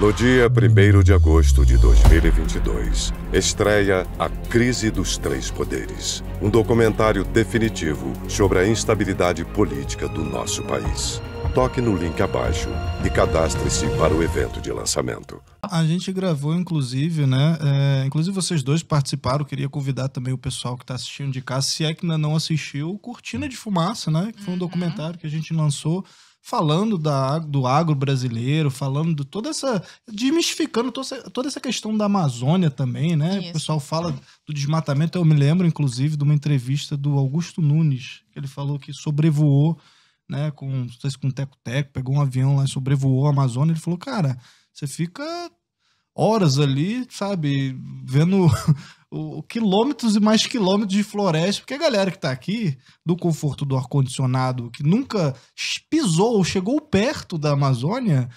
No dia 1 de agosto de 2022, estreia A Crise dos Três Poderes, um documentário definitivo sobre a instabilidade política do nosso país. Toque no link abaixo e cadastre-se para o evento de lançamento. A gente gravou, inclusive, né? É, inclusive vocês dois participaram. Queria convidar também o pessoal que está assistindo de casa, se é que ainda não assistiu, Cortina de Fumaça, né? Que foi um uhum. documentário que a gente lançou falando da, do agro brasileiro, falando de toda essa. desmistificando toda essa, questão da Amazônia também, né? Isso. O pessoal fala do desmatamento. Eu me lembro, inclusive, de uma entrevista do Augusto Nunes, que ele falou que sobrevoou, né, com, não sei se com um teco-teco, pegou um avião lá e sobrevoou a Amazônia. Ele falou, cara, você fica horas ali, sabe, vendo o, quilômetros e mais quilômetros de floresta, porque a galera que tá aqui, do conforto do ar-condicionado, que nunca pisou ou chegou perto da Amazônia,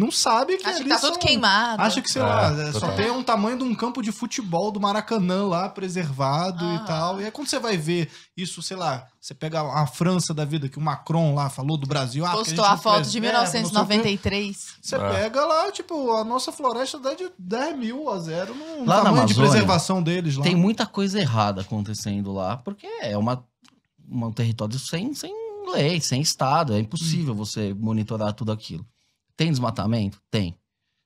não sabe que Acho que tá são, tudo queimado. Acho que, sei é, lá, total. só tem um tamanho de um campo de futebol do Maracanã lá, preservado ah. e tal. E aí quando você vai ver isso, sei lá, você pega a França da vida, que o Macron lá falou do Brasil. Ah, Postou a, a foto preserva, de 1993. Você é. pega lá, tipo, a nossa floresta dá de 10 mil a zero no lá tamanho Amazônia, de preservação deles lá. Tem muita coisa errada acontecendo lá, porque é uma, um território sem, sem lei, sem Estado. É impossível hum. você monitorar tudo aquilo. Tem desmatamento? Tem.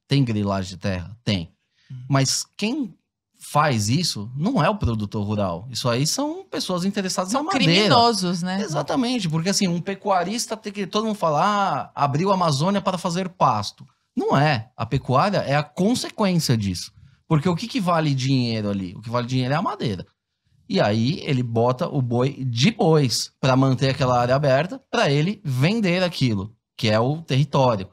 Tem grilagem de terra? Tem. Hum. Mas quem faz isso não é o produtor rural. Isso aí são pessoas interessadas são na madeira. criminosos, né? Exatamente, porque assim, um pecuarista tem que todo mundo falar, ah, abriu a Amazônia para fazer pasto. Não é. A pecuária é a consequência disso. Porque o que, que vale dinheiro ali? O que vale dinheiro é a madeira. E aí ele bota o boi depois para manter aquela área aberta, para ele vender aquilo, que é o território.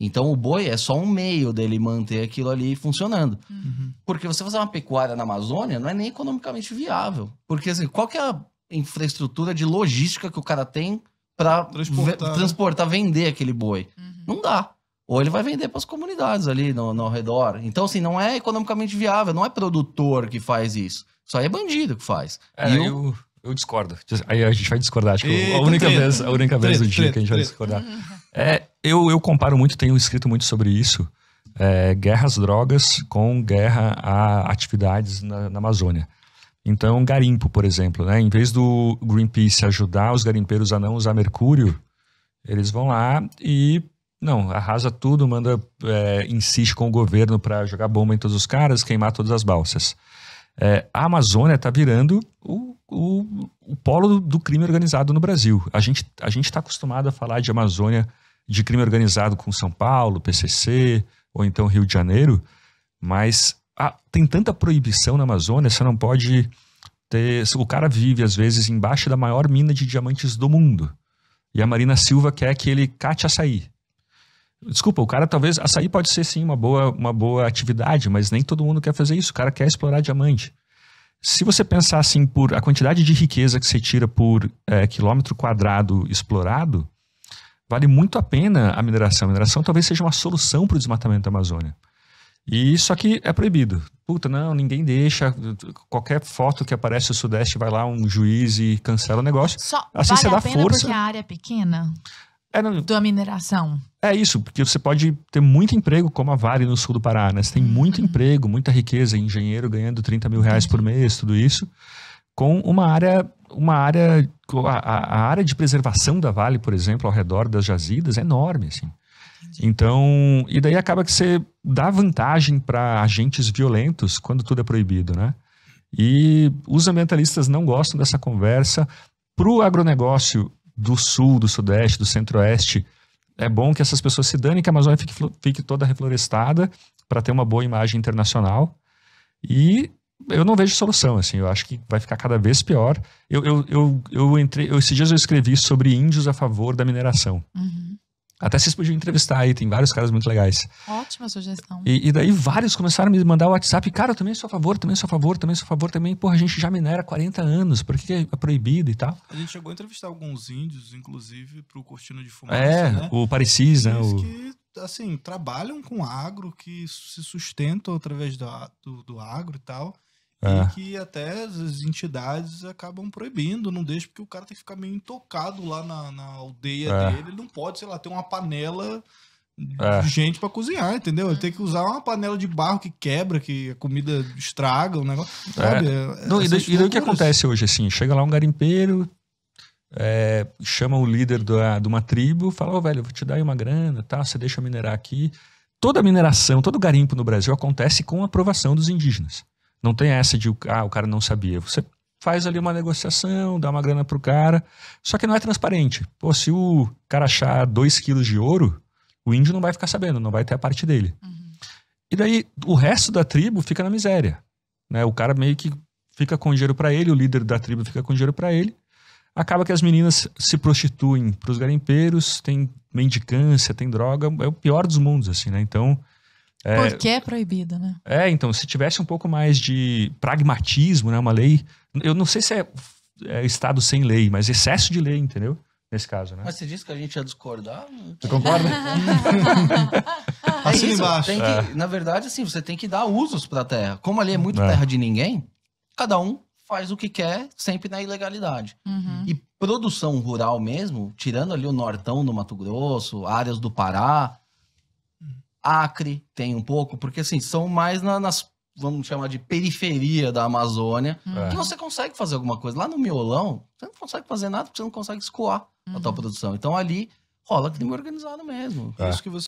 Então o boi é só um meio dele manter aquilo ali funcionando. Uhum. Porque você fazer uma pecuária na Amazônia não é nem economicamente viável. Porque assim, qual que é a infraestrutura de logística que o cara tem para transportar. Né? transportar. vender aquele boi? Uhum. Não dá. Ou ele vai vender para as comunidades ali no, no redor. Então, assim, não é economicamente viável, não é produtor que faz isso. Isso aí é bandido que faz. É, e eu... eu... Eu discordo. Aí a gente vai discordar. Acho que Eita, a única vez, a única vez treta, do dia treta, que a gente vai discordar. É, eu, eu comparo muito, tenho escrito muito sobre isso. É, guerras drogas com guerra a atividades na, na, Amazônia. Então, garimpo, por exemplo, né? em vez do Greenpeace ajudar os garimpeiros a não usar mercúrio, eles vão lá e não, arrasa tudo, manda, é, insiste com o governo para jogar bomba em todos os caras, queimar todas as balsas. É, a Amazônia está virando o, o, o polo do, crime organizado no Brasil. A gente a está acostumado a falar de Amazônia de crime organizado com São Paulo, PCC, ou então Rio de Janeiro, mas ah, tem tanta proibição na Amazônia, você não pode ter. O cara vive, às vezes, embaixo da maior mina de diamantes do mundo. E a Marina Silva quer que ele cate açaí. Desculpa, o cara talvez. Açaí pode ser sim uma boa, uma boa atividade, mas nem todo mundo quer fazer isso. O cara quer explorar diamante. Se você pensar assim por a quantidade de riqueza que você tira por é, quilômetro quadrado explorado, vale muito a pena a mineração. A mineração talvez seja uma solução para o desmatamento da Amazônia. E isso aqui é proibido. Puta, não, ninguém deixa. Qualquer foto que aparece no Sudeste, vai lá um juiz e cancela o negócio. Só assim vale você dá a pena força. porque a área é pequena é, não... da mineração. É isso, porque você pode ter muito emprego, como a Vale no sul do Pará, né? Você tem uhum. muito uhum. emprego, muita riqueza, engenheiro ganhando 30 mil reais por mês, tudo isso, com uma área uma área, a, a, área de preservação da Vale, por exemplo, ao redor das jazidas é enorme, assim. Então, e daí acaba que você dá vantagem para agentes violentos quando tudo é proibido, né? E os ambientalistas não gostam dessa conversa. Para o agronegócio do sul, do sudeste, do centro-oeste, é bom que essas pessoas se danem, que a Amazônia fique, fique toda reflorestada para ter uma boa imagem internacional. E eu não vejo solução, assim, eu acho que vai ficar cada vez pior. Eu, eu, eu, eu entrei, eu, esses dias eu escrevi sobre índios a favor da mineração. Uhum. Até vocês podiam entrevistar aí, tem vários caras muito legais. Ótima sugestão. E, e, daí vários começaram a me mandar o WhatsApp, cara, eu também sou a favor, também sou a favor, também sou a favor, também, porra, a gente já minera há 40 anos, por que é proibido e tal? A gente chegou a entrevistar alguns índios, inclusive, pro Cortino de Fumaça, É, né? o Parecis, né? O... que, assim, trabalham com agro, que se sustentam através do, do, do agro e tal. É. E que até as entidades acabam proibindo, não deixa, porque o cara tem que ficar meio intocado lá na, na aldeia é. dele. Ele não pode, sei lá, ter uma panela é. de gente para cozinhar, entendeu? Ele tem que usar uma panela de barro que quebra, que a comida estraga, o negócio. É. Sabe? É, não, e daí o que acontece hoje, assim? Chega lá um garimpeiro, é, chama o líder da, de uma tribo, fala, oh, velho, vou te dar uma grana, tá? você deixa eu minerar aqui. Toda mineração, todo garimpo no Brasil acontece com a aprovação dos indígenas. Não tem essa de, ah, o cara não sabia. Você faz ali uma negociação, dá uma grana pro cara, só que não é transparente. Pô, se o cara achar 2 quilos de ouro, o índio não vai ficar sabendo, não vai ter a parte dele. Uhum. E daí o resto da tribo fica na miséria. Né? O cara meio que fica com dinheiro para ele, o líder da tribo fica com dinheiro para ele. Acaba que as meninas se prostituem para os garimpeiros, tem mendicância, tem droga, é o pior dos mundos, assim, né? Então, é, Porque é proibida, né? É, então, se tivesse um pouco mais de pragmatismo, né? Uma lei. Eu não sei se é, é Estado sem lei, mas excesso de lei, entendeu? Nesse caso, né? Mas você disse que a gente ia discordar? Você concorda? é isso, embaixo. Que, é. na verdade, assim, você tem que dar usos para a terra. Como ali é muito é. terra de ninguém, cada um faz o que quer, sempre na ilegalidade. Uhum. E produção rural mesmo, tirando ali o Nortão do Mato Grosso, áreas do Pará, Acre tem um pouco, porque assim, são mais na, nas, vamos chamar de periferia da Amazônia, uhum. que você consegue fazer alguma coisa. Lá no miolão, você não consegue fazer nada porque você não consegue escoar uhum. a tua produção. Então ali rola crime organizado mesmo. É. Isso que você